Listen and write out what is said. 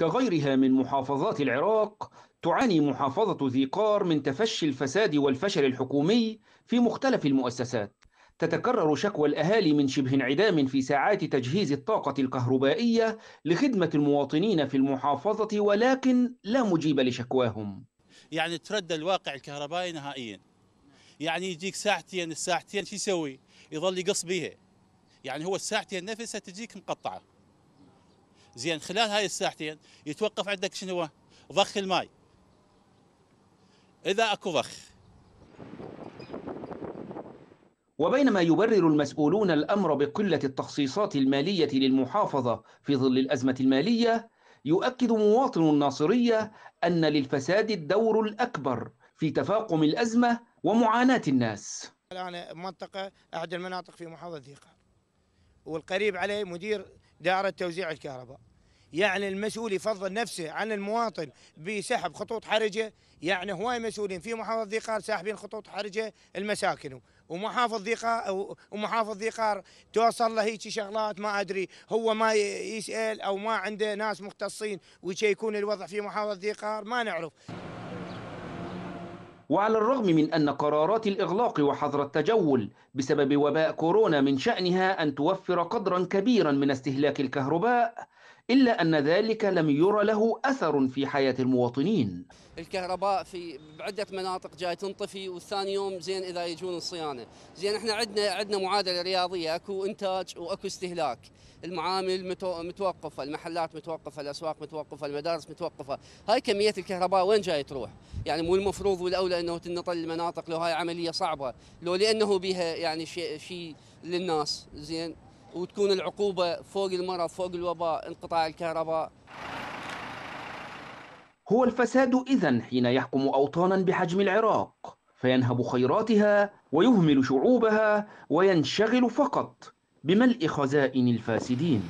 كغيرها من محافظات العراق تعاني محافظة ذي قار من تفشي الفساد والفشل الحكومي في مختلف المؤسسات تتكرر شكوى الأهالي من شبه انعدام في ساعات تجهيز الطاقة الكهربائية لخدمة المواطنين في المحافظة ولكن لا مجيب لشكواهم يعني ترد الواقع الكهربائي نهائيا يعني يجيك ساعتين الساعتين شو يسوي يظل يقص بيها يعني هو الساعتين نفسها تجيك مقطعه زين خلال هاي الساعتين يتوقف عندك شنو ضخ الماي اذا اكو ضخ وبينما يبرر المسؤولون الامر بقله التخصيصات الماليه للمحافظه في ظل الازمه الماليه يؤكد مواطن الناصريه ان للفساد الدور الاكبر في تفاقم الازمه ومعاناه الناس. الان منطقه احد المناطق في محافظه ذيقه والقريب عليه مدير دائره توزيع الكهرباء يعني المسؤول يفضل نفسه عن المواطن بسحب خطوط حرجه يعني هواي مسؤولين في محافظه ذيقار ساحبين خطوط حرجه المساكن ومحافظ ذيقار ومحافظ ذيقار توصل له هيك شغلات ما ادري هو ما يسال او ما عنده ناس مختصين ويشيكون الوضع في محافظه ذيقار ما نعرف وعلى الرغم من أن قرارات الإغلاق وحظر التجول بسبب وباء كورونا من شأنها أن توفر قدرا كبيرا من استهلاك الكهرباء إلا أن ذلك لم يرى له أثر في حياة المواطنين الكهرباء في بعدة مناطق جاي تنطفي والثاني يوم زين إذا يجون الصيانة زين احنا عندنا عندنا معادلة رياضية أكو إنتاج وأكو استهلاك المعامل متوقفة المحلات متوقفة الأسواق متوقفة المدارس متوقفة هاي كمية الكهرباء وين جاي تروح يعني مو المفروض والأولى أنه تنطل المناطق لو هاي عملية صعبة لو لأنه بها يعني شيء شي للناس زين وتكون العقوبة فوق المرض فوق الوباء انقطاع الكهرباء هو الفساد إذا حين يحكم أوطانا بحجم العراق فينهب خيراتها ويهمل شعوبها وينشغل فقط بملء خزائن الفاسدين